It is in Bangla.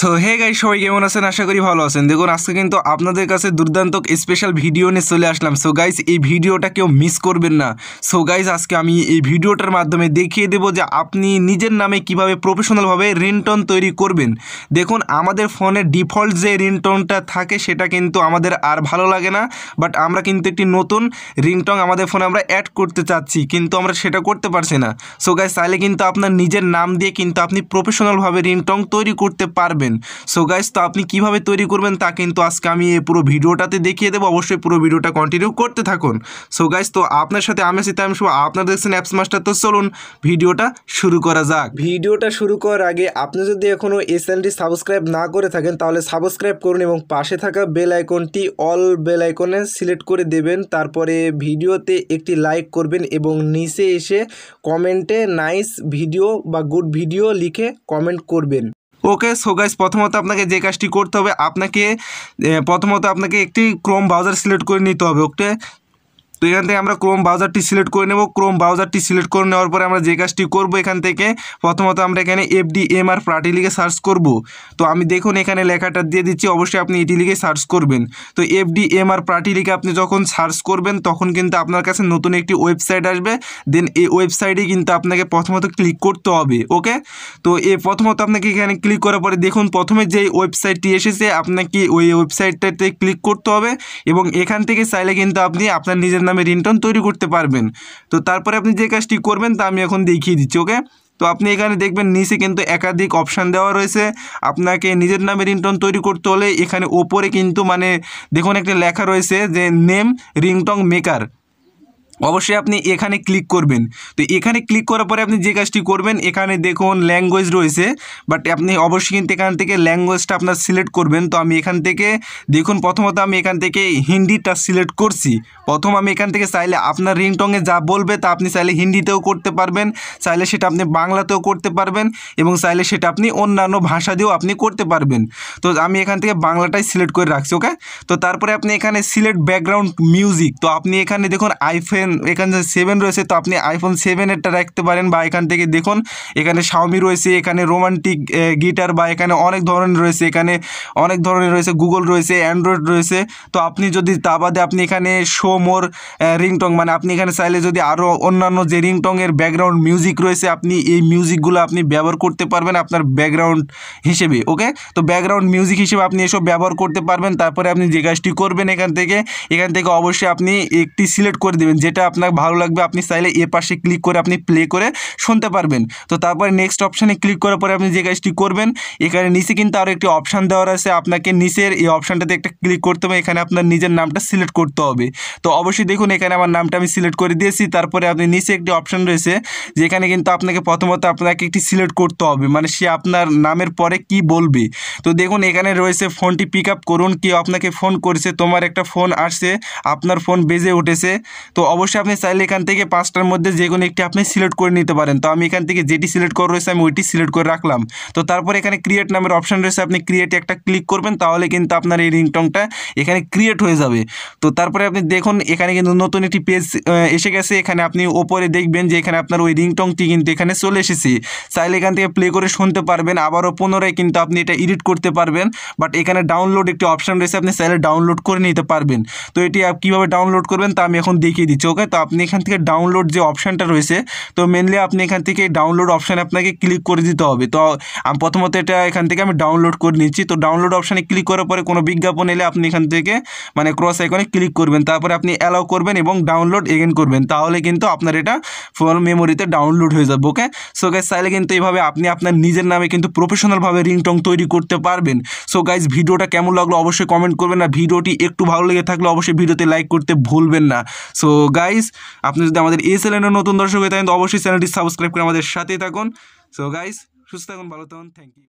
সো হে গাই সবাই কেমন আছেন আশা করি ভালো আছেন দেখুন আজকে কিন্তু আপনাদের কাছে দুর্দান্ত স্পেশাল ভিডিও নিয়ে চলে আসলাম সো গাইস এই ভিডিওটা কেউ মিস করবেন না সো গাইস আজকে আমি এই ভিডিওটার মাধ্যমে দেখিয়ে দেব যে আপনি নিজের নামে কিভাবে প্রফেশনালভাবে রিংটোন তৈরি করবেন দেখুন আমাদের ফোনে ডিফল্ট যে রিংটোনটা থাকে সেটা কিন্তু আমাদের আর ভালো লাগে না বাট আমরা কিন্তু একটি নতুন রিংটং আমাদের ফোনে আমরা অ্যাড করতে চাচ্ছি কিন্তু আমরা সেটা করতে পারছি না সো গাইস তাহলে কিন্তু আপনার নিজের নাম দিয়ে কিন্তু আপনি প্রফেশনালভাবে রিংটং তৈরি করতে পারবেন করবেন সো গাইজ তো আপনি কিভাবে তৈরি করবেন তা কিন্তু আজকে আমি এই পুরো ভিডিওটাতে দেখিয়ে দেবো অবশ্যই পুরো ভিডিওটা কন্টিনিউ করতে থাকুন সো গাইজ তো আপনার সাথে আমি আমি শুভ আপনারা দেখছেন অ্যাপস মাস্টার তো চলুন ভিডিওটা শুরু করা যাক ভিডিওটা শুরু করার আগে আপনি যদি এখনও এই চ্যানেলটি সাবস্ক্রাইব না করে থাকেন তাহলে সাবস্ক্রাইব করুন এবং পাশে থাকা বেল আইকনটি অল বেল আইকনে সিলেক্ট করে দেবেন তারপরে ভিডিওতে একটি লাইক করবেন এবং নিচে এসে কমেন্টে নাইস ভিডিও বা গুড ভিডিও লিখে কমেন্ট করবেন ওকে সো গাইস প্রথমত আপনাকে যে কাজটি করতে হবে আপনাকে প্রথমত আপনাকে একটি ক্রোম ব্রাউজার সিলেক্ট করে নিতে হবে ওকে তো এখান থেকে আমরা ক্রোম ব্রাউজারটি সিলেক্ট করে নেব ক্রোম ব্রাউজারটি সিলেক্ট করে নেওয়ার পরে আমরা যে কাজটি করব এখান থেকে প্রথমত আমরা এখানে এফডি এম আর পার্টি লিখে সার্চ করব তো আমি দেখুন এখানে লেখাটা দিয়ে দিচ্ছি অবশ্যই আপনি এটি লিখে সার্চ করবেন তো এফডি এম আর পার্টি লিখে আপনি যখন সার্চ করবেন তখন কিন্তু আপনার কাছে নতুন একটি ওয়েবসাইট আসবে দেন এই ওয়েবসাইটে কিন্তু আপনাকে প্রথমত ক্লিক করতে হবে ওকে তো এ প্রথমত আপনাকে এখানে ক্লিক করার পরে দেখুন প্রথমে যে ওয়েবসাইটটি এসেছে আপনাকে ওই ওয়েবসাইটটাতে ক্লিক করতে হবে এবং এখান থেকে চাইলে কিন্তু আপনি আপনার নিজের নামে রিংটন তৈরি করতে পারবেন তো তারপরে আপনি যে কাজটি করবেন তা আমি এখন দেখিয়ে দিচ্ছি ওকে তো আপনি এখানে দেখবেন নিচে কিন্তু একাধিক অপশান দেওয়া রয়েছে আপনাকে নিজের নামে রিংটন তৈরি করতে হলে এখানে ওপরে কিন্তু মানে দেখুন একটা লেখা রয়েছে যে নেম রিংটং মেকার অবশ্যই আপনি এখানে ক্লিক করবেন তো এখানে ক্লিক করার পরে আপনি যে কাজটি করবেন এখানে দেখুন ল্যাঙ্গুয়েজ রয়েছে বাট আপনি অবশ্যই কিন্তু এখান থেকে ল্যাঙ্গুয়েজটা আপনার সিলেক্ট করবেন তো আমি এখান থেকে দেখুন প্রথমত আমি এখান থেকে হিন্দিটা সিলেক্ট করছি প্রথম আমি এখান থেকে চাইলে আপনার রিংটংয়ে যা বলবে তা আপনি চাইলে হিন্দিতেও করতে পারবেন চাইলে সেটা আপনি বাংলাতেও করতে পারবেন এবং চাইলে সেটা আপনি অন্যান্য ভাষা দিয়েও আপনি করতে পারবেন তো আমি এখান থেকে বাংলাটাই সিলেক্ট করে রাখছি ওকে তো তারপরে আপনি এখানে সিলেক্ট ব্যাকগ্রাউন্ড মিউজিক তো আপনি এখানে দেখুন আইফেন দেখেন এখানে যে সেভেন রয়েছে তো আপনি আইফোন সেভেনেরটা রাখতে পারেন বা এখান থেকে দেখুন এখানে শাওমি রয়েছে এখানে রোমান্টিক গিটার বা এখানে অনেক ধরনের রয়েছে এখানে অনেক ধরনের রয়েছে গুগল রয়েছে অ্যান্ড্রয়েড রয়েছে তো আপনি যদি তা বাদে আপনি এখানে শো মোর রিংটং মানে আপনি এখানে চাইলে যদি আরও অন্যান্য যে রিংটংয়ের ব্যাকগ্রাউন্ড মিউজিক রয়েছে আপনি এই মিউজিকগুলো আপনি ব্যবহার করতে পারবেন আপনার ব্যাকগ্রাউন্ড হিসেবে ওকে তো ব্যাকগ্রাউন্ড মিউজিক হিসেবে আপনি এসব ব্যবহার করতে পারবেন তারপরে আপনি যে কাজটি করবেন এখান থেকে এখান থেকে অবশ্যই আপনি একটি সিলেক্ট করে দেবেন যেটা যেটা আপনার ভালো লাগবে আপনি চাইলে এ পাশে ক্লিক করে আপনি প্লে করে শুনতে পারবেন তো তারপরে নেক্সট অপশানে ক্লিক করার পরে আপনি যে কাজটি করবেন এখানে নিচে কিন্তু আরও একটি অপশান দেওয়ার আছে আপনাকে নিচের এই অপশানটাতে একটা ক্লিক করতে হবে এখানে আপনার নিজের নামটা সিলেক্ট করতে হবে তো অবশ্যই দেখুন এখানে আমার নামটা আমি সিলেক্ট করে দিয়েছি তারপরে আপনি নিচে একটি অপশান রয়েছে যেখানে কিন্তু আপনাকে প্রথমত আপনাকে একটি সিলেক্ট করতে হবে মানে সে আপনার নামের পরে কি বলবে তো দেখুন এখানে রয়েছে ফোনটি পিক আপ করুন কেউ আপনাকে ফোন করেছে তোমার একটা ফোন আসছে আপনার ফোন বেজে উঠেছে তো অবশ্যই আপনি চাইলে এখান থেকে পাঁচটার মধ্যে যে কোনো একটি আপনি সিলেক্ট করে নিতে পারেন তো আমি এখান থেকে যেটি সিলেক্ট করা রয়েছে আমি ওইটি সিলেক্ট করে রাখলাম তো তারপর এখানে ক্রিয়েট নামের অপশান রয়েছে আপনি ক্রিয়েটে একটা ক্লিক করবেন তাহলে কিন্তু আপনার এই রিংটংটা এখানে ক্রিয়েট হয়ে যাবে তো তারপরে আপনি দেখুন এখানে কিন্তু নতুন একটি পেজ এসে গেছে এখানে আপনি ওপরে দেখবেন যে এখানে আপনার ওই রিংটংটি কিন্তু এখানে চলে এসেছে চাইলে এখান থেকে প্লে করে শুনতে পারবেন আবারও পুনরায় কিন্তু আপনি এটা এডিট করতে পারবেন বাট এখানে ডাউনলোড একটি অপশান রয়েছে আপনি চাইলে ডাউনলোড করে নিতে পারবেন তো এটি কীভাবে ডাউনলোড করবেন তা আমি এখন দেখিয়ে দিচ্ছি ওকে তো আপনি এখান থেকে ডাউনলোড যে অপশানটা রয়েছে তো মেনলি আপনি এখান থেকে ডাউনলোড অপশানে আপনাকে ক্লিক করে দিতে হবে তো প্রথমত এটা এখান থেকে আমি ডাউনলোড করে নিচ্ছি তো ডাউনলোড অপশানে ক্লিক করার পরে কোনো বিজ্ঞাপন এলে আপনি এখান থেকে মানে ক্রস আইকনে ক্লিক করবেন তারপরে আপনি অ্যালাউ করবেন এবং ডাউনলোড এগেন করবেন তাহলে কিন্তু আপনার এটা ফোন মেমোরিতে ডাউনলোড হয়ে যাবে ওকে সো গাইজ চাইলে কিন্তু এইভাবে আপনি আপনার নিজের নামে কিন্তু প্রফেশনালভাবে রিংটং তৈরি করতে পারবেন সো গাইজ ভিডিওটা কেমন লাগলো অবশ্যই কমেন্ট করবেন না ভিডিওটি একটু ভালো লেগে থাকলে অবশ্যই ভিডিওতে লাইক করতে ভুলবেন না সো গাইস আপনি যদি আমাদের এই চ্যানেলের নতুন দর্শক হয়ে থাকেন তো অবশ্যই চ্যানেলটি সাবস্ক্রাইব করে আমাদের সাথেই থাকুন সো গাইস সুস্থ থাকুন ভালো থাকুন থ্যাংক ইউ